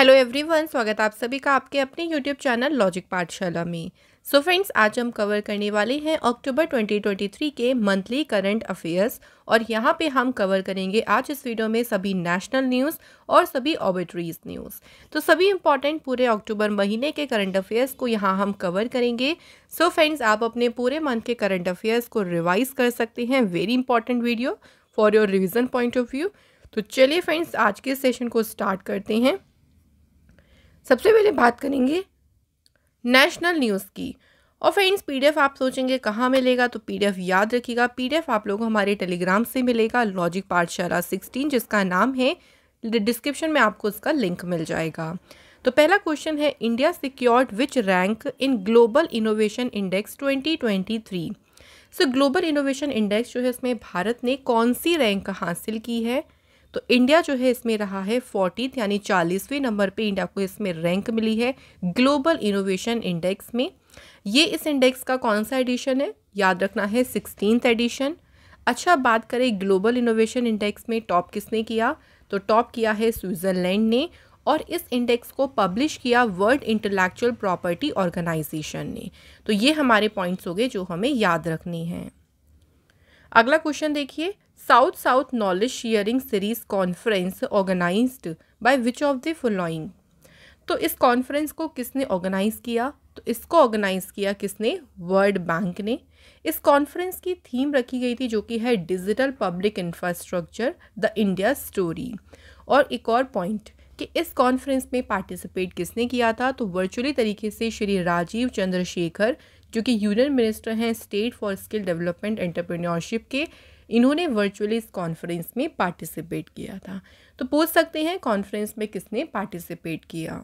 Hello everyone स्वागत आप सभी का आपके अपने यूट्यूब चैनल लॉजिक पाठशाला में सो so फ्रेंड्स आज हम कवर करने वाले हैं अक्टूबर 2023 के मंथली करंट अफेयर्स और यहाँ पे हम कवर करेंगे आज इस वीडियो में सभी नेशनल न्यूज़ और सभी ऑबिट्रीज न्यूज़ तो सभी इंपॉर्टेंट पूरे अक्टूबर महीने के करंट अफेयर्स को यहाँ हम कवर करेंगे सो so फ्रेंड्स आप अपने पूरे मंथ के करंट अफेयर्स को रिवाइज़ कर सकते हैं very important video for your revision point of view तो चलिए फ्रेंड्स आज के सेशन को स्टार्ट करते हैं सबसे पहले बात करेंगे नेशनल न्यूज़ की और फ्रेंड्स पीडीएफ आप सोचेंगे कहाँ मिलेगा तो पीडीएफ याद रखिएगा पीडीएफ आप लोगों हमारे टेलीग्राम से मिलेगा लॉजिक पाठशाला सिक्सटीन जिसका नाम है डिस्क्रिप्शन में आपको उसका लिंक मिल जाएगा तो पहला क्वेश्चन है India secured which rank in global innovation index 2023 so global innovation index जो है इसमें भारत ने कौन सी रैंक हासिल की है तो इंडिया जो है इसमें रहा है फोर्टीथ यानी चालीसवें नंबर पे इंडिया को इसमें रैंक मिली है ग्लोबल इनोवेशन इंडेक्स में ये इस इंडेक्स का कौन सा एडिशन है याद रखना है सिक्सटीन एडिशन अच्छा बात करें ग्लोबल इनोवेशन इंडेक्स में टॉप किसने किया तो टॉप किया है स्विट्ज़रलैंड ने और इस इंडेक्स को पब्लिश किया वर्ल्ड इंटेलेक्चुअल प्रॉपर्टी ऑर्गेनाइजेशन ने तो ये हमारे पॉइंट्स हो गए जो हमें याद रखने हैं अगला क्वेश्चन देखिए South South knowledge sharing series conference organize by which of the following तो इस कॉन्फ्रेंस को किसने ऑर्गेनाइज किया तो इसको ऑर्गेनाइज किया किसने वर्ल्ड बैंक ने इस कॉन्फ्रेंस की थीम रखी गई थी जो कि है digital public infrastructure the India story और एक और पॉइंट कि इस कॉन्फ्रेंस में पार्टिसिपेट किसने किया था तो वर्चुअली तरीके से श्री राजीव चंद्रशेखर जो कि यूनियन मिनिस्टर हैं state for skill development entrepreneurship के इन्होंने वर्चुअली इस कॉन्फ्रेंस में पार्टिसिपेट किया था तो पूछ सकते हैं कॉन्फ्रेंस में किसने पार्टिसिपेट किया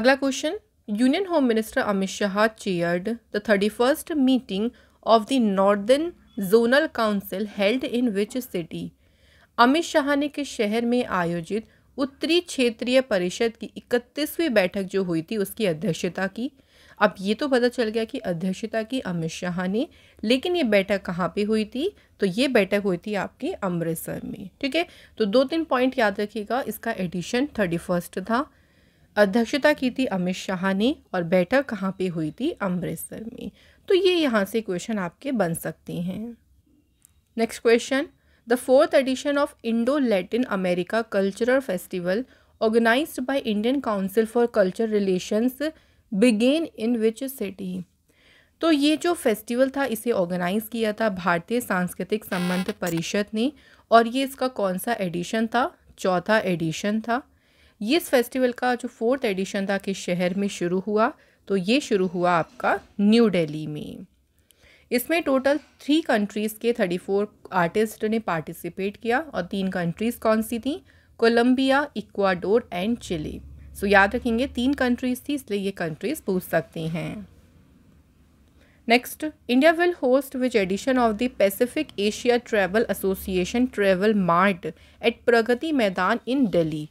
अगला question union home minister Amit Shah chaired the thirty first meeting of the northern zonal council held in which city Amit Shah ने किस शहर में आयोजित उत्तरी क्षेत्रीय परिषद की इकतीसवीं बैठक जो हुई थी उसकी अध्यक्षता की अब ये तो पता चल गया कि अध्यक्षता की अमित शाह ने लेकिन ये बैठक कहाँ पे हुई थी तो ये बैठक हुई थी आपकी अमृतसर में ठीक है तो दो तीन पॉइंट याद रखिएगा इसका एडिशन थर्टी फर्स्ट था अध्यक्षता की थी अमित शाह ने और बैठक कहाँ पे हुई थी अमृतसर में तो ये यहाँ से क्वेश्चन आपके बन सकते हैं next question the fourth edition of Indo Latin America cultural festival organized by Indian council for culture relations began in which city तो ये जो फेस्टिवल था इसे ऑर्गेनाइज़ किया था भारतीय सांस्कृतिक संबंध परिषद ने और ये इसका कौन सा एडिशन था चौथा एडिशन था ये इस फेस्टिवल का जो फोर्थ एडिशन था किस शहर में शुरू हुआ तो ये शुरू हुआ आपका न्यू दिल्ली में इसमें टोटल थ्री कंट्रीज़ के थर्टी फोर आर्टिस्ट ने पार्टिसिपेट किया और तीन कंट्रीज़ कौन सी थी Colombia Ecuador and Chile so so, याद रखेंगे तीन कंट्रीज़ थी इसलिए ये कंट्रीज़ पूछ सकती हैं next India will host which edition of the Pacific Asia travel association travel mart at Pragati Maidan in Delhi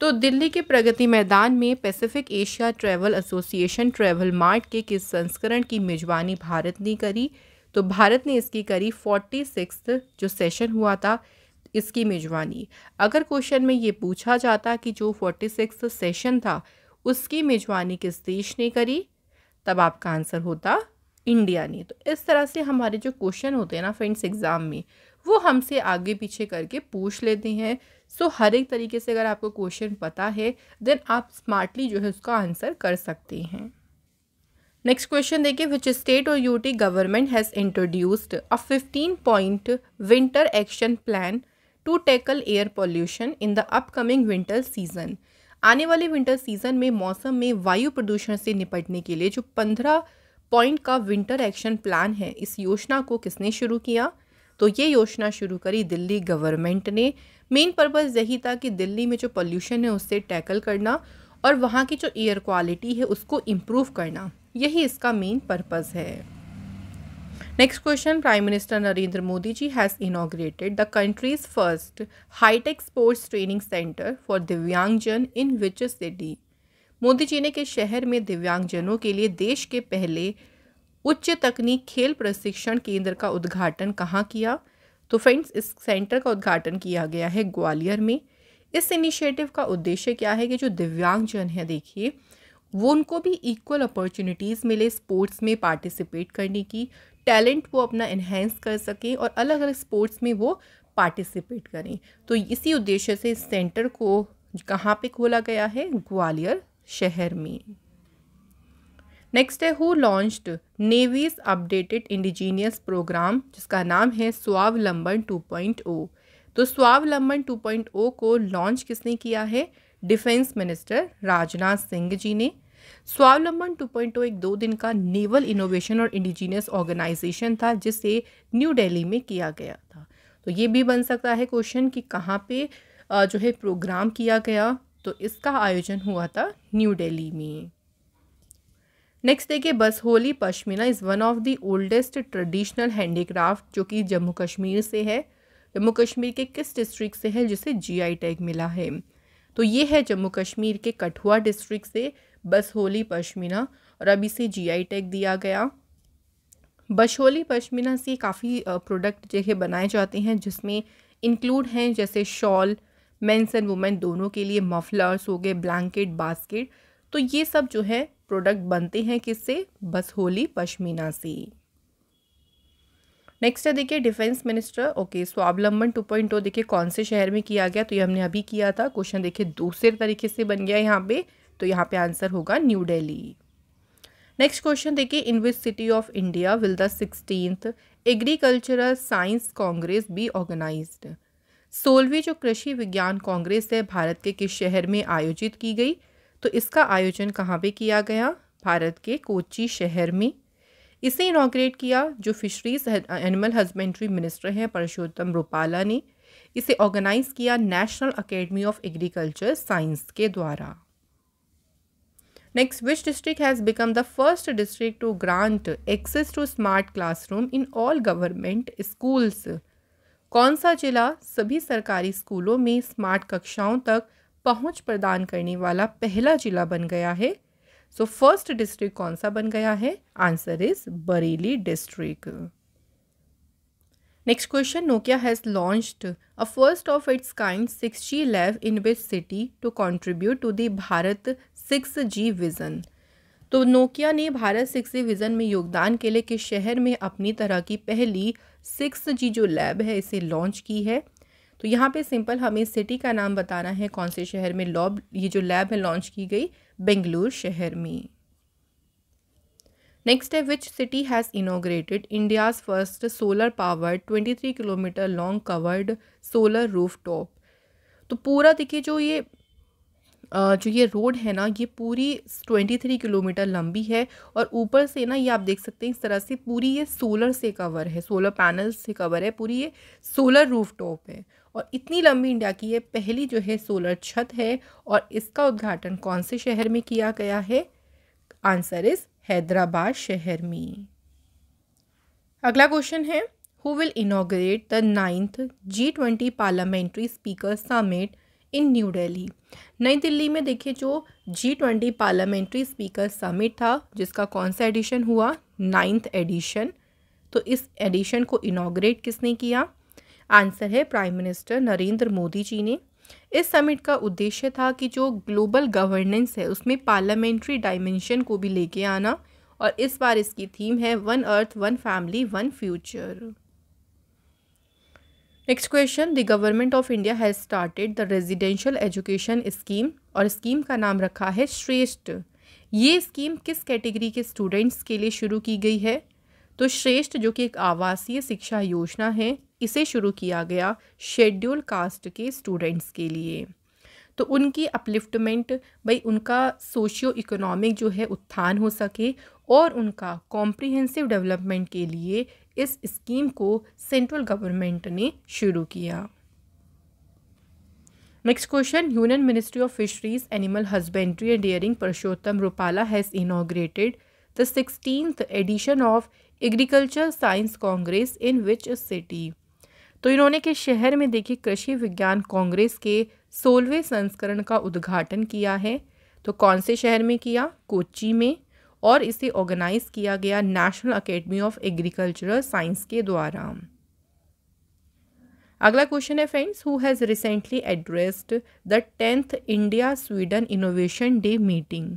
तो दिल्ली के प्रगति मैदान में Pacific Asia travel association travel mart के किस संस्करण की मेजबानी भारत ने करी तो भारत ने इसकी करी फोर्टी सिक्स जो सेशन हुआ था इसकी मेजबानी अगर क्वेश्चन में ये पूछा जाता कि जो फोर्टी सिक्स सेशन था उसकी मेजबानी किस देश ने करी तब आपका आंसर होता इंडिया ने तो इस तरह से हमारे जो क्वेश्चन होते हैं ना फ्रेंड्स एग्ज़ाम में वो हमसे आगे पीछे करके पूछ लेते हैं सो हर एक तरीके से अगर आपको क्वेश्चन पता है देन आप स्मार्टली जो है उसका आंसर कर सकते हैं नेक्स्ट क्वेश्चन देखिए विच स्टेट और UT government has introduced a fifteen point winter action plan to tackle air pollution in the upcoming winter season आने वाले विंटर सीजन में मौसम में वायु प्रदूषण से निपटने के लिए जो पंद्रह पॉइंट का विंटर एक्शन प्लान है इस योजना को किसने शुरू किया तो ये योजना शुरू करी दिल्ली गवर्नमेंट ने मेन पर्पज़ यही था कि दिल्ली में जो पॉल्यूशन है उससे टैकल करना और वहाँ की जो एयर क्वालिटी है उसको इम्प्रूव करना यही इसका मेन पर्पज़ है next question prime minister Narendra Modi ji has inaugurated the country's first hitech sports training centre for दिव्यांगजन in which city Modi ji ने किस शहर में दिव्यांगजनों के लिए देश के पहले उच्च तकनीक खेल प्रशिक्षण केंद्र का उद्घाटन कहाँ किया तो फ्रेंड्स इस सेंटर का उद्घाटन किया गया है ग्वालियर में इस इनिशिएटिव का उद्देश्य क्या है कि जो दिव्यांगजन है देखिए वो उनको भी इक्वल अपॉर्चुनिटीज़ मिले स्पोर्ट्स में पार्टिसिपेट करने की टैलेंट वो अपना इन्हेंस कर सकें और अलग अलग स्पोर्ट्स में वो पार्टिसिपेट करें तो इसी उद्देश्य से इस सेंटर को कहाँ पे खोला गया है ग्वालियर शहर में नेक्स्ट है who launched navy's updated indigenous programme जिसका नाम है स्वावलंबन 2.0 तो स्वावलंबन 2.0 को लॉन्च किसने किया है डिफेंस मिनिस्टर राजनाथ सिंह जी ने स्वावलंबन 2.0 एक दो दिन का नेवल इनोवेशन और इंडिजीनियस ऑर्गेनाइजेशन था जिसे न्यू दिल्ली में किया गया था तो ये भी बन सकता है क्वेश्चन कि कहाँ पे जो है प्रोग्राम किया गया तो इसका आयोजन हुआ था न्यू दिल्ली में नेक्स्ट देखिए Basohli pashmina is one of the oldest traditional handicraft जो कि जम्मू कश्मीर से है जम्मू कश्मीर के किस डिस्ट्रिक्ट से है जिसे जीआई टैग मिला है तो ये है जम्मू कश्मीर के कठुआ डिस्ट्रिक्ट से बसहोली पश्मीना और अब इसे जीआई टैग दिया गया बशोली पश्मीना से काफ़ी प्रोडक्ट है बनाए जाते हैं जिसमें इंक्लूड हैं जैसे शॉल मेंस एंड वुमेन दोनों के लिए मफलर्स हो गए ब्लैंकेट बास्केट तो ये सब जो है प्रोडक्ट बनते हैं किससे बसहोली पश्मीना से नेक्स्ट है देखिए defence minister okay Swavalamban two point oh, देखिए कौन से शहर में किया गया तो ये हमने अभी किया था क्वेश्चन देखिए दूसरे तरीके से बन गया यहाँ पे तो यहाँ पे आंसर होगा न्यू डेली नेक्स्ट क्वेश्चन देखिए in which city of India will the sixteenth agricultural science congress be organize सोलहवीं जो कृषि विज्ञान कांग्रेस है भारत के किस शहर में आयोजित की गई तो इसका आयोजन कहाँ पे किया गया भारत के कोची शहर में इसे इनाग्रेट किया जो फिशरीज एनिमल हस्बेंड्री मिनिस्टर हैं परशोत्तम रूपाला ने इसे ऑर्गेनाइज किया national academy of agriculture science के द्वारा Next, which district has become the first district to grant access to smart classroom in all government schools? कौन सा जिला सभी सरकारी स्कूलों में स्मार्ट कक्षाओं तक पहुंच प्रदान करने वाला पहला जिला बन गया है सो फर्स्ट डिस्ट्रिक्ट कौन सा बन गया है answer is Bareilly district next question Nokia has launched a first of its kind six G lab in which city to contribute to the Bharat six G vision तो नोकिया ने भारत सिक्स जी विज़न में योगदान के लिए किस शहर में अपनी तरह की पहली सिक्स जी जो लैब है इसे लॉन्च की है तो यहाँ पे सिंपल हमें सिटी का नाम बताना है कौन से शहर में लॉब ये जो लैब है लॉन्च की गई बेंगलुरु शहर में नेक्स्ट है which city has inaugurated India's first solar powered 23 kilometre long covered solar roof top तो पूरा देखिए जो ये जो ये रोड है ना ये पूरी ट्वेंटी थ्री किलोमीटर लंबी है और ऊपर से ना ये आप देख सकते हैं इस तरह से पूरी ये सोलर से कवर है सोलर पैनल से कवर है पूरी ये सोलर रूफ टॉप है और इतनी लंबी इंडिया की ये पहली जो है सोलर छत है और इसका उद्घाटन कौन से शहर में किया गया है आंसर इज़ हैदराबाद शहर में अगला क्वेश्चन है who will inaugurate the ninth G twenty parliamentary speaker summit in new Delhi नई दिल्ली में देखिए जो G twenty parliamentary speaker summit था जिसका कौन सा एडिशन हुआ नाइन्थ एडिशन तो इस एडिशन को इनाग्रेट किसने किया आंसर है प्राइम मिनिस्टर नरेंद्र मोदी जी ने इस समिट का उद्देश्य था कि जो ग्लोबल गवर्नेंस है उसमें पार्लियामेंट्री डायमेंशन को भी लेके आना और इस बार इसकी थीम है one earth one family one future next question the government of India has started the residential education scheme और स्कीम का नाम रखा है श्रेष्ठ ये स्कीम किस कैटेगरी के स्टूडेंट्स के लिए शुरू की गई है तो श्रेष्ठ जो कि एक आवासीय शिक्षा योजना है इसे शुरू किया गया शेड्यूल कास्ट के स्टूडेंट्स के लिए तो उनकी अपलिफ्टमेंट भाई उनका सोशियो इकोनॉमिक जो है उत्थान हो सके और उनका कॉम्प्रिहेंसिव डेवलपमेंट के लिए इस स्कीम को सेंट्रल गवर्नमेंट ने शुरू किया next question union ministry of fisheries animal husbandry and dairying Purushottam Rupala has inaugurated the 16th edition of agriculture science congress in which city तो इन्होंने के शहर में देखिए कृषि विज्ञान कांग्रेस के सोलहवें संस्करण का उद्घाटन किया है तो कौन से शहर में किया कोची में और इसे ऑर्गेनाइज किया गया national academy of agricultural science के द्वारा अगला क्वेश्चन है friends who has recently addressed the tenth India Sweden innovation day meeting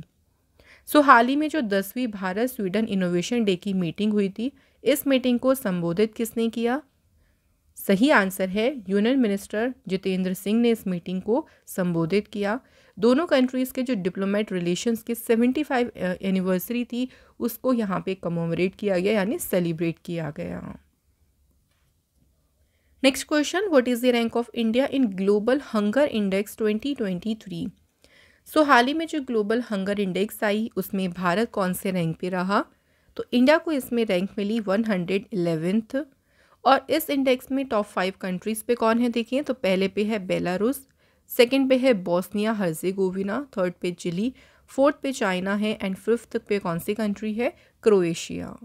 so हाल ही में जो दसवीं भारत स्वीडन इनोवेशन डे की मीटिंग हुई थी इस मीटिंग को संबोधित किसने किया सही आंसर है यूनियन मिनिस्टर जितेंद्र सिंह ने इस मीटिंग को संबोधित किया दोनों कंट्रीज़ के जो डिप्लोमेट रिलेशंस की 75 एनिवर्सरी थी उसको यहाँ पे कमोमरेट किया गया यानी सेलिब्रेट किया गया next question what is the rank of India in global hunger index 2023 so हाल ही में जो ग्लोबल हंगर इंडेक्स आई उसमें भारत कौन से रैंक पे रहा तो इंडिया को इसमें रैंक मिली वन हंड्रेड और इस इंडेक्स में टॉप फाइव कंट्रीज़ पे कौन है देखिए तो पहले पे है बेलारूस सेकंड पे है बोस्निया हर्जेगोविना थर्ड पे चिली फोर्थ पे चाइना है एंड फिफ्थ पे कौन सी कंट्री है Croatia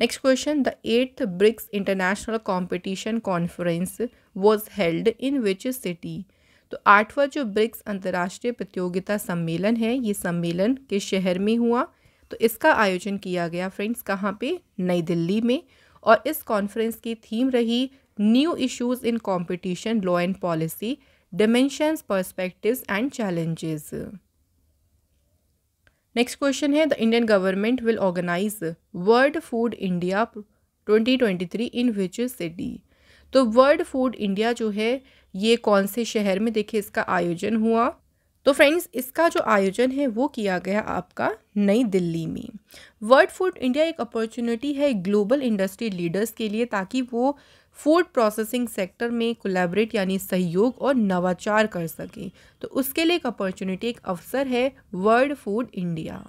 next question the eighth BRICS international competition conference was held in which city तो आठवां जो ब्रिक्स अंतर्राष्ट्रीय प्रतियोगिता सम्मेलन है ये सम्मेलन किस शहर में हुआ तो इसका आयोजन किया गया फ्रेंड्स कहाँ पे नई दिल्ली में और इस कॉन्फ्रेंस की थीम रही new issues in competition law and policy dimensions perspectives and challenges next question है the Indian government will organise World Food India 2023 in which city तो वर्ल्ड फूड इंडिया जो है ये कौन से शहर में देखिए इसका आयोजन हुआ तो फ्रेंड्स इसका जो आयोजन है वो किया गया आपका नई दिल्ली में वर्ल्ड फूड इंडिया एक अपॉर्चुनिटी है ग्लोबल इंडस्ट्री लीडर्स के लिए ताकि वो फूड प्रोसेसिंग सेक्टर में कोलैबोरेट यानी सहयोग और नवाचार कर सकें तो उसके लिए एक अपॉर्चुनिटी एक अवसर है World Food India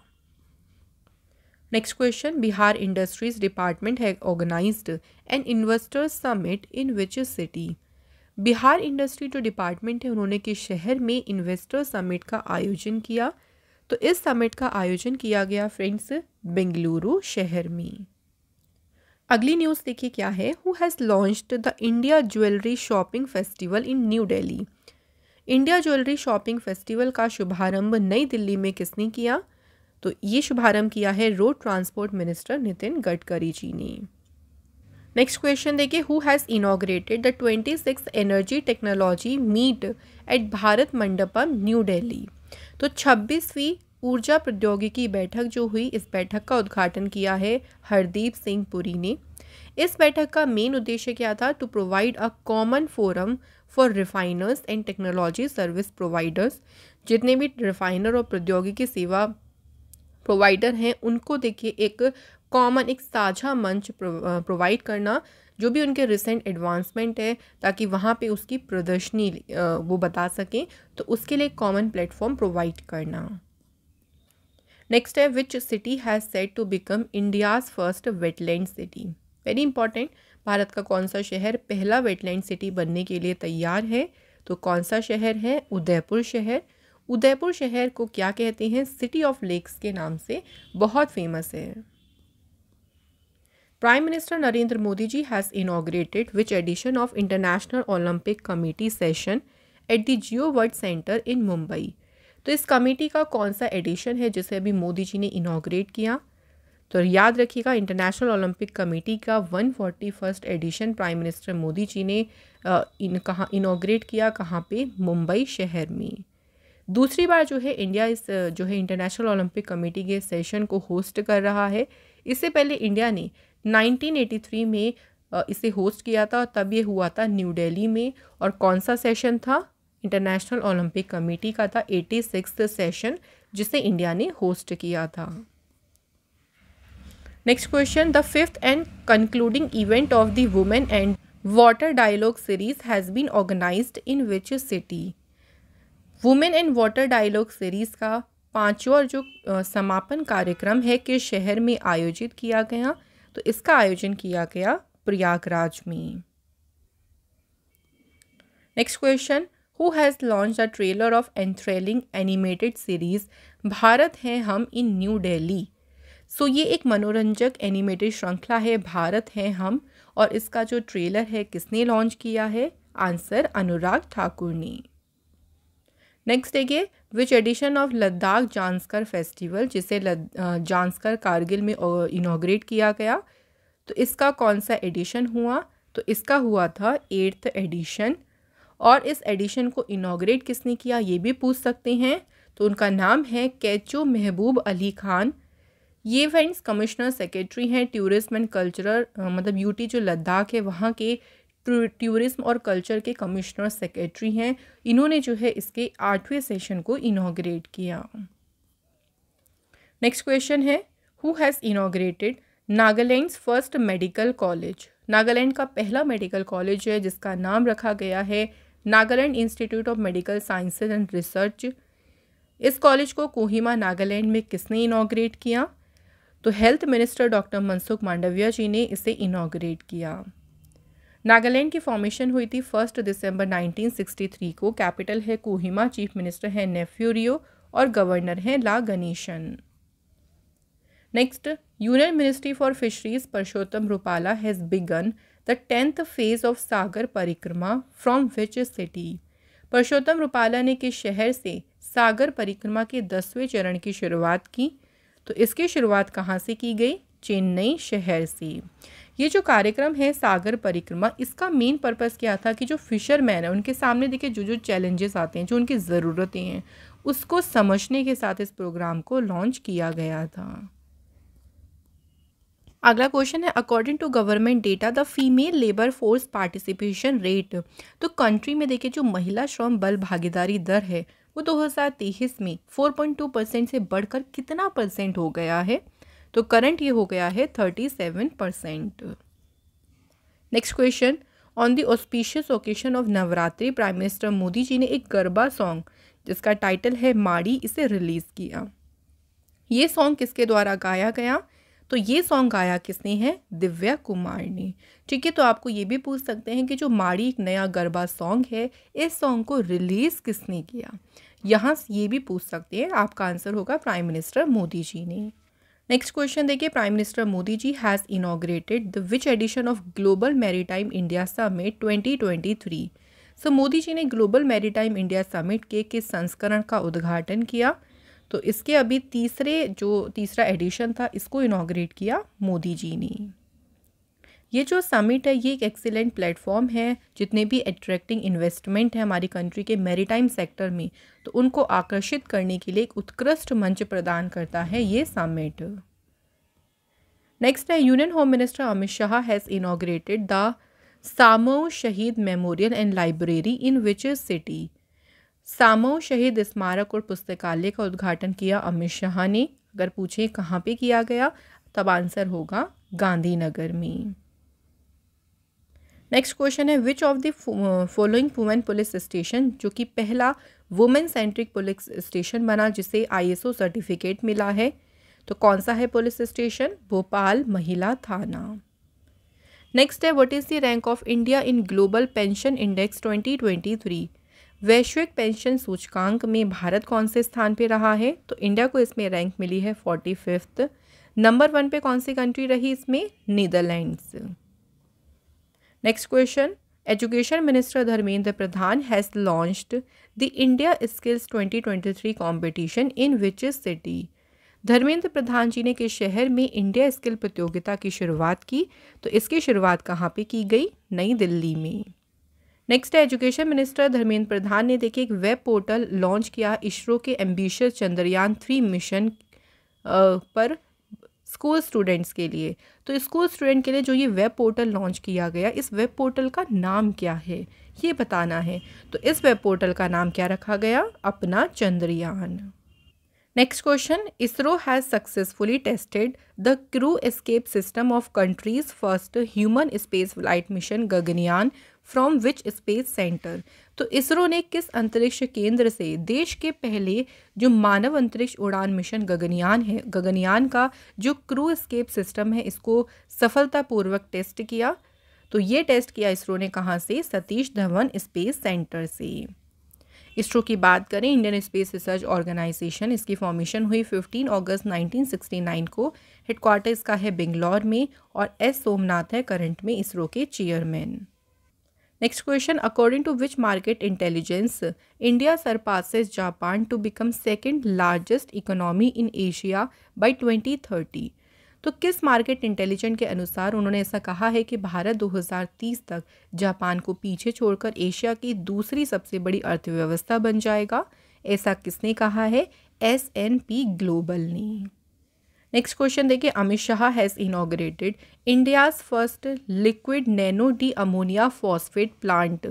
next question Bihar industries department है organised an investors summit in which city Bihar industry जो डिपार्टमेंट है उन्होंने किस शहर में इन्वेस्टर समिट का आयोजन किया तो इस समिट का आयोजन किया गया फ्रेंड्स बेंगलुरु शहर में अगली न्यूज़ देखिए क्या है who has launched the India jewellery shopping festival in new Delhi India jewellery shopping festival का शुभारंभ नई दिल्ली में किसने किया तो ये शुभारंभ किया है road transport minister Nitin Gadkari ji ने नेक्स्ट क्वेश्चन देखिए who has inaugurated the twenty six energy technology meet at Bharat Mandapam New Delhi तो छब्बीसवीं ऊर्जा प्रौद्योगिकी बैठक जो हुई इस बैठक का उद्घाटन किया है हरदीप सिंह पुरी ने इस बैठक का मेन उद्देश्य क्या था to provide a common forum for refiners and technology service providers जितने भी रिफाइनर और प्रौद्योगिकी सेवा प्रोवाइडर हैं उनको देखिए एक कॉमन एक साझा मंच प्रोवाइड करना जो भी उनके रिसेंट एडवांसमेंट है ताकि वहाँ पे उसकी प्रदर्शनी वो बता सकें तो उसके लिए कॉमन प्लेटफॉर्म प्रोवाइड करना नेक्स्ट है which city has set to become India's first wetland city very important Bharat का कौन सा शहर पहला वेटलैंड सिटी बनने के लिए तैयार है तो कौन सा शहर है उदयपुर शहर उदयपुर शहर को क्या कहते हैं सिटी ऑफ लेक्स के नाम से बहुत फेमस है Prime Minister Narendra Modi ji has inaugurated which edition of International Olympic Committee session at the Geo World Center in Mumbai. तो इस कमेटी का कौन सा एडिशन है जिसे अभी मोदी जी ने इनाग्रेट किया तो याद रखिएगा इंटरनेशनल ओलंपिक कमेटी का one forty first edition prime minister Modi ji ने इन कहाँ इनाग्रेट किया कहाँ पे मुंबई शहर में दूसरी बार जो है इंडिया इस जो है इंटरनेशनल ओलंपिक कमेटी के सेशन को होस्ट कर रहा है इससे पहले इंडिया ने 1983 में इसे होस्ट किया था और तब ये हुआ था न्यू दिल्ली में और कौन सा सेशन था इंटरनेशनल ओलंपिक कमेटी का था एटी सेशन जिसे इंडिया ने होस्ट किया था next question the fifth and concluding event of the women and water dialogue series has been organise in which city women and water dialogue series का पांचवा जो समापन कार्यक्रम है किस शहर में आयोजित किया गया तो इसका आयोजन किया गया प्रयागराज में next question who has launch the trailer of enthralling animated series Bharat Hain Hum in new daily सो ये एक मनोरंजक एनिमेटेड श्रृंखला है भारत हैं हम और इसका जो ट्रेलर है किसने लॉन्च किया है आंसर अनुराग ठाकुर ने नेक्स्ट देखिए which edition of Ladakh Zanskar festival जिसे जानसकर कारगिल में इनाग्रेट किया गया तो इसका कौन सा एडिशन हुआ तो इसका हुआ था एट्थ एडिशन और इस एडिशन को इनाग्रेट किसने किया ये भी पूछ सकते हैं तो उनका नाम है कैचो महबूब अली खान ये फ्रेंड्स कमिश्नर सेक्रेटरी हैं टूरिज्म एंड कल्चरल मतलब यूटी जो लद्दाख है वहाँ के टूरिज़्म और कल्चर के कमिश्नर सेक्रेटरी हैं इन्होंने जो है इसके आठवें सेशन को इनाग्रेट किया नेक्स्ट क्वेश्चन है who has inaugurated Nagaland first medical college Nagaland का पहला मेडिकल कॉलेज है जिसका नाम रखा गया है Nagaland institute of medical sciences and research इस कॉलेज को कोहिमा नागालैंड में किसने इनाग्रेट किया तो health minister doctor Mansukh Mandaviya ji ने इसे इनाग्रेट किया नागालैंड की फॉर्मेशन हुई थी फर्स्ट दिसंबर 1963 को कैपिटल है कोहिमा चीफ मिनिस्टर है नेफ्यूरियो और गवर्नर हैं La Ganesan next union ministry for fisheries Parshottam Rupala has begun the tenth phase of Sagar Parikrama from which city Parshottam Rupala ने किस शहर से सागर परिक्रमा के दसवें चरण की शुरुआत की तो इसकी शुरुआत कहाँ से की गई चेन्नई शहर से ये जो कार्यक्रम है सागर परिक्रमा इसका मेन पर्पस क्या था कि जो फिशरमैन है उनके सामने देखिए जो जो चैलेंजेस आते हैं जो उनकी ज़रूरतें हैं उसको समझने के साथ इस प्रोग्राम को लॉन्च किया गया था अगला क्वेश्चन है according to government data the female labour force participation rate तो कंट्री में देखिए जो महिला श्रम बल भागीदारी दर है वो 2023 में 4.2 परसेंट से बढ़कर कितना परसेंट हो गया है तो करंट ये हो गया है thirty seven percent next question on the auspicious occasion of Navratri prime minister Modi ji ने एक गरबा सॉन्ग जिसका टाइटल है माड़ी इसे रिलीज़ किया ये सॉन्ग किसके द्वारा गाया गया तो ये सॉन्ग गाया किसने है दिव्या कुमार ने ठीक है तो आपको ये भी पूछ सकते हैं कि जो माड़ी एक नया गरबा सॉन्ग है इस सॉन्ग को रिलीज़ किसने किया यहाँ ये भी पूछ सकते हैं आपका आंसर होगा प्राइम मिनिस्टर मोदी जी ने नेक्स्ट क्वेश्चन देखिए prime minister Modi ji has inaugurated the which edition of global maritime India summit 2023 so so, Modi ji ने ग्लोबल मैरीटाइम इंडिया समिट के किस संस्करण का उद्घाटन किया तो इसके अभी तीसरे जो तीसरा एडिशन था इसको इनाग्रेट किया मोदी जी ने ये जो समिट है ये एक एक्सीलेंट प्लेटफॉर्म है जितने भी अट्रैक्टिंग इन्वेस्टमेंट है हमारी कंट्री के मेरीटाइम सेक्टर में तो उनको आकर्षित करने के लिए एक उत्कृष्ट मंच प्रदान करता है ये समिट नेक्स्ट है union home minister Amit Shah has inaugurated the Samo Shahid memorial and library in which city Samo Shahid स्मारक और पुस्तकालय का उद्घाटन किया अमित शाह ने अगर पूछें कहाँ पे किया गया तब आंसर होगा गांधीनगर में नेक्स्ट क्वेश्चन है which of the following women police station जो कि पहला वुमेन सेंट्रिक पुलिस स्टेशन बना जिसे आईएसओ सर्टिफिकेट मिला है तो कौन सा है पुलिस स्टेशन भोपाल महिला थाना नेक्स्ट है what is the rank of India in global pension index 2023 वैश्विक पेंशन सूचकांक में भारत कौन से स्थान पे रहा है तो इंडिया को इसमें रैंक मिली है फोर्टी फिफ्थ नंबर वन पे कौन सी कंट्री रही इसमें Netherlands next question education minister Dharmendra Pradhan has launched the India skills 2023 competition in which city Dharmendra Pradhan ji ने किस शहर में इंडिया स्किल प्रतियोगिता की शुरुआत की तो इसकी शुरुआत कहाँ पे की गई नई दिल्ली में नेक्स्ट है एजुकेशन मिनिस्टर धर्मेंद्र प्रधान ने देखिए एक वेब पोर्टल लॉन्च किया इसरो के एम्बिशियस चंद्रयान थ्री मिशन पर स्कूल स्टूडेंट्स के लिए तो स्कूल स्टूडेंट के लिए जो ये वेब पोर्टल लॉन्च किया गया इस वेब पोर्टल का नाम क्या है ये बताना है तो इस वेब पोर्टल का नाम क्या रखा गया अपना Chandrayaan next question ISRO has successfully tested the crew escape system of country's first human space flight mission Gaganyaan from which space centre तो इसरो ने किस अंतरिक्ष केंद्र से देश के पहले जो मानव अंतरिक्ष उड़ान मिशन गगनयान है गगनयान का जो क्रू एस्केप सिस्टम है इसको सफलतापूर्वक टेस्ट किया तो ये टेस्ट किया इसरो ने कहाँ से सतीश धवन स्पेस सेंटर से इसरो की बात करें इंडियन स्पेस रिसर्च ऑर्गेनाइजेशन इसकी फॉर्मेशन हुई 15 अगस्त 1969 को हेडक्वार्टर इसका है बेंगलोर में और एस सोमनाथ है करंट में इसरो के chairman next question according to which market intelligence India surpasses Japan to become second largest economy in Asia by twenty तो किस मार्केट इंटेलिजेंट के अनुसार उन्होंने ऐसा कहा है कि भारत 2030 तक जापान को पीछे छोड़कर एशिया की दूसरी सबसे बड़ी अर्थव्यवस्था बन जाएगा ऐसा किसने कहा है एस एन पी ग्लोबल ने नेक्स्ट क्वेश्चन देखिए Amit Shah has inaugurated India's first liquid nano di ammonia phosphate plant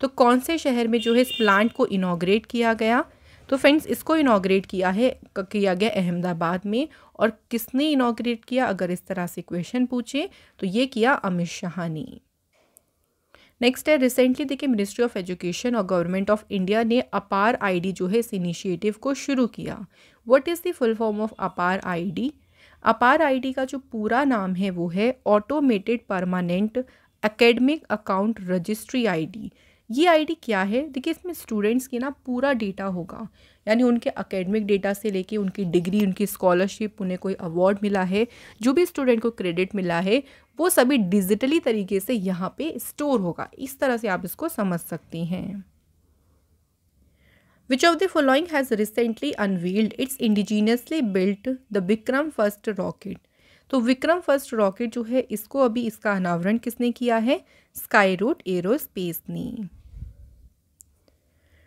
तो कौन से शहर में जो है इस प्लांट को इनाग्रेट किया गया तो फ्रेंड्स इसको इनाग्रेट किया है किया गया अहमदाबाद में और किसने इनाग्रेट किया अगर इस तरह से क्वेश्चन पूछे तो ये किया अमित शाह ने नेक्स्ट है रिसेंटली देखिए मिनिस्ट्री ऑफ एजुकेशन और गवर्नमेंट ऑफ इंडिया ने अपार आईडी जो है इस इनिशिएटिव को शुरू किया what is the full form of APAAR ID APAAR ID का जो पूरा नाम है वो है automated permanent academic account registry ID ये आईडी क्या है देखिए इसमें स्टूडेंट्स की ना पूरा डेटा होगा यानी उनके अकेडमिक डेटा से लेके उनकी डिग्री उनकी स्कॉलरशिप उन्हें कोई अवार्ड मिला है जो भी स्टूडेंट को क्रेडिट मिला है वो सभी डिजिटली तरीके से यहाँ पे स्टोर होगा इस तरह से आप इसको समझ सकती हैं which of the following has recently unveiled its indigenously built the Vikram first rocket तो विक्रम फर्स्ट रॉकेट जो है इसको अभी इसका अनावरण किसने किया है स्काई रूट एरोस्पेस ने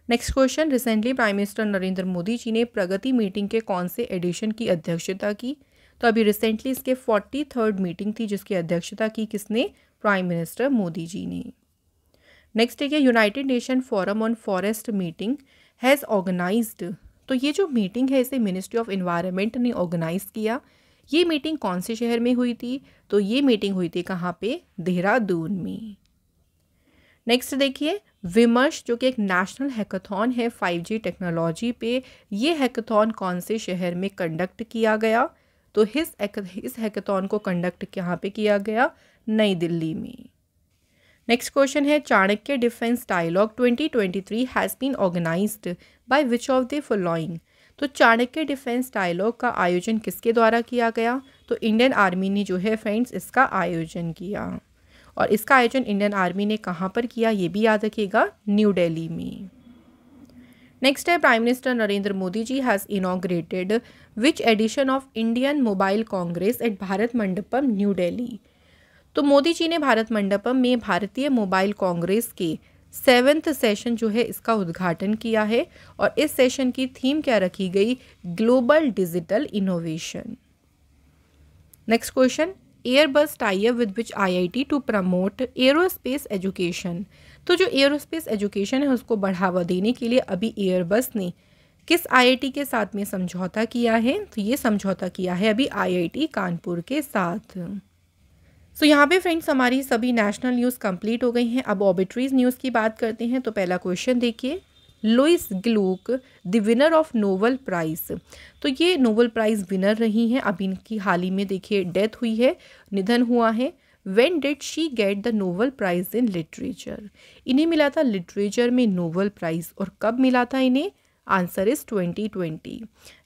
next question recently prime minister Narendra Modi ji ने प्रगति मीटिंग के कौन से एडिशन की अध्यक्षता की तो अभी रिसेंटली इसके फोर्टी थर्ड मीटिंग थी जिसकी अध्यक्षता की किसने प्राइम मिनिस्टर मोदी जी ने नेक्स्ट है United Nation forum on forest meeting has organised तो ये जो मीटिंग है इसे मिनिस्ट्री ऑफ इन्वायरमेंट ने ऑर्गेनाइज़ किया ये मीटिंग कौन से शहर में हुई थी तो ये मीटिंग हुई थी कहाँ पे देहरादून में नेक्स्ट देखिए विमर्श जो कि एक नेशनल हैकाथॉन है 5G टेक्नोलॉजी पे ये हैकाथॉन कौन से शहर में कंडक्ट किया गया तो इस इस हैकाथॉन को कंडक्ट कहाँ पे किया गया नई दिल्ली में नेक्स्ट क्वेश्चन है Chanakya defence dialogue 2023 has been organised by which of the following तो चाणक्य डिफेंस डायलॉग का आयोजन किसके द्वारा किया गया तो इंडियन आर्मी ने जो है फ्रेंड्स इसका आयोजन किया और इसका आयोजन इंडियन आर्मी ने कहाँ पर किया ये भी याद रखिएगा न्यू डेली में नेक्स्ट है prime minister Narendra Modi ji has inaugurated which edition of Indian mobile congress at Bharat Mandapam New Delhi तो मोदी जी ने भारत मंडपम में भारतीय मोबाइल कांग्रेस के सेवेंथ सेशन जो है इसका उद्घाटन किया है और इस सेशन की थीम क्या रखी गई global digital innovation next question Airbus tie up with which IIT to promote aerospace education तो जो एयरोस्पेस एजुकेशन है उसको बढ़ावा देने के लिए अभी एयरबस ने किस आईआईटी के साथ में समझौता किया है तो ये समझौता किया है अभी आईआईटी कानपुर के साथ सो so, यहाँ पे फ्रेंड्स हमारी सभी नेशनल न्यूज़ कंप्लीट हो गई हैं अब ऑबिट्रीज न्यूज़ की बात करते हैं तो पहला क्वेश्चन देखिए Louise Glück the winner of Nobel prize तो ये नोबल प्राइज़ विनर रही हैं अब इनकी हाल ही में देखिए डेथ हुई है निधन हुआ है when did she get the Nobel prize in literature इन्हें मिला था लिटरेचर में नोबल प्राइज़ और कब मिला था इन्हें answer is twenty twenty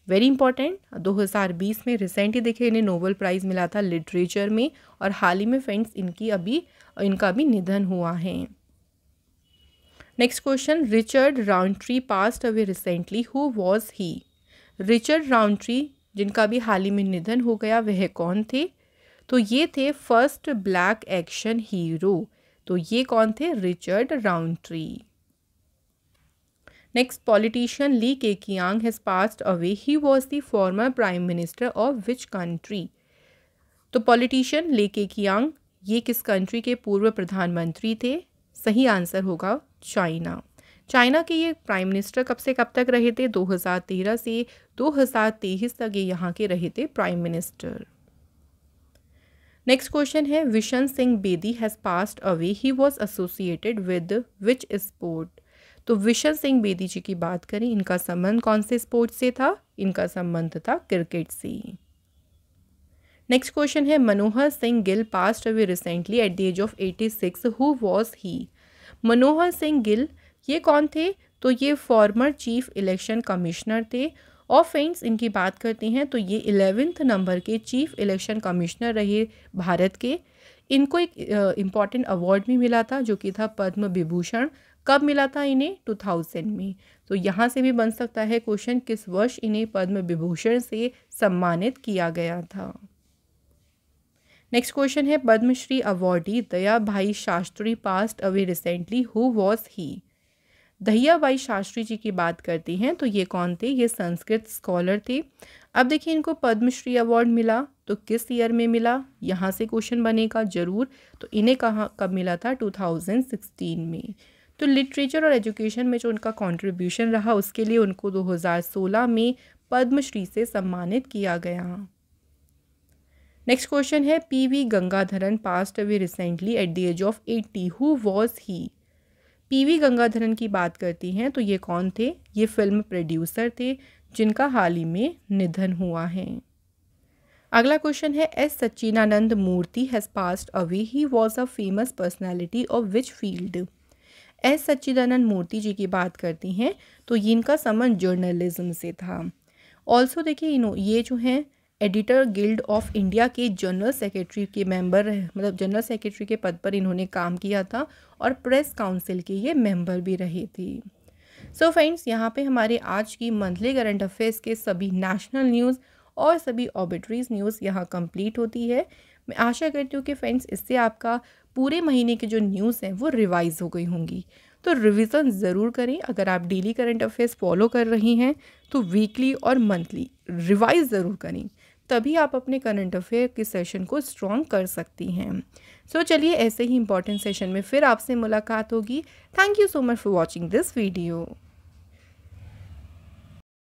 very important 2020 में रिसेंटली देखिए इन्हें नोबल प्राइज़ मिला था लिटरेचर में और हाल ही में फ्रेंड्स इनकी अभी इनका अभी निधन हुआ है next question Richard Roundtree passed away recently who was he Richard Roundtree जिनका भी हाल ही में निधन हो गया वह कौन थे तो ये थे फर्स्ट ब्लैक एक्शन हीरो तो ये कौन थे Richard राउंट्री politician Li Keqiang has passed away he was the former prime minister of which country तो पॉलिटिशियन ले कियांग ये किस कंट्री के पूर्व प्रधानमंत्री थे सही आंसर होगा चाइना चाइना के ये प्राइम मिनिस्टर कब से कब तक रहे थे 2013 से 2023 तक ये यहाँ के रहे थे प्राइम मिनिस्टर नेक्स्ट क्वेश्चन है Bishan Singh Bedi has passed away he was associated with which sport तो विशन सिंह बेदी जी की बात करें इनका संबंध कौन से स्पोर्ट से था इनका संबंध था क्रिकेट से नेक्स्ट क्वेश्चन है Manohar Singh Gill passed away recently at the age of eighty six who was he Manohar Singh Gill ये कौन थे तो ये फॉर्मर चीफ इलेक्शन कमिश्नर थे और फ्रेंड्स इनकी बात करते हैं तो ये इलेवेंथ नंबर के चीफ इलेक्शन कमिश्नर रहे भारत के इनको एक इम्पॉर्टेंट अवार्ड भी मिला था जो कि था पद्म विभूषण कब मिला था इन्हें 2000 में तो यहाँ से भी बन सकता है क्वेश्चन किस वर्ष इन्हें पद्म विभूषण से सम्मानित किया गया था नेक्स्ट क्वेश्चन है Padmashri awardee Daya Bhai Shastri passed away recently who was he Dahiya Bhai Shastri जी की बात करते हैं तो ये कौन थे ये संस्कृत स्कॉलर थे अब देखिए इनको पद्मश्री अवार्ड मिला तो किस ईयर में मिला यहाँ से क्वेश्चन बनेगा ज़रूर तो इन्हें कहाँ कब मिला था 2016 में तो लिटरेचर और एजुकेशन में जो उनका कंट्रीब्यूशन रहा उसके लिए उनको 2016 में पद्मश्री से सम्मानित किया गया नेक्स्ट क्वेश्चन है P V Gangadharan passed away recently at the age of eighty who was he P V Gangadharan की बात करती हैं तो ये कौन थे ये फिल्म प्रोड्यूसर थे जिनका हाल ही में निधन हुआ है अगला क्वेश्चन है S Sachchidananda Murthy has passed away he was a famous personality of which field S Sachchidananda Murthy ji की बात करती हैं तो इनका संबंध जर्नलिज्म से था ऑल्सो देखिए इनो ये जो हैं एडिटर गिल्ड ऑफ इंडिया के जनरल सेक्रेटरी के मेंबर मतलब जनरल सेक्रेटरी के पद पर इन्होंने काम किया था और प्रेस काउंसिल के ये मेंबर भी रही थी सो फ्रेंड्स यहाँ पे हमारे आज की मंथली करंट अफेयर्स के सभी नेशनल न्यूज़ और सभी ऑबिटरीज न्यूज़ यहाँ कंप्लीट होती है मैं आशा करती हूँ कि फ्रेंड्स इससे आपका पूरे महीने के जो न्यूज़ हैं वो रिवाइज़ हो गई होंगी तो रिविज़न ज़रूर करें अगर आप डेली करंट अफेयर्स फॉलो कर रही हैं तो वीकली और मंथली रिवाइज़ ज़रूर करें तभी आप अपने करंट अफेयर के सेशन को स्ट्रॉन्ग कर सकती हैं सो so, चलिए ऐसे ही इंपॉर्टेंट सेशन में फिर आपसे मुलाकात होगी thank you so much for watching this video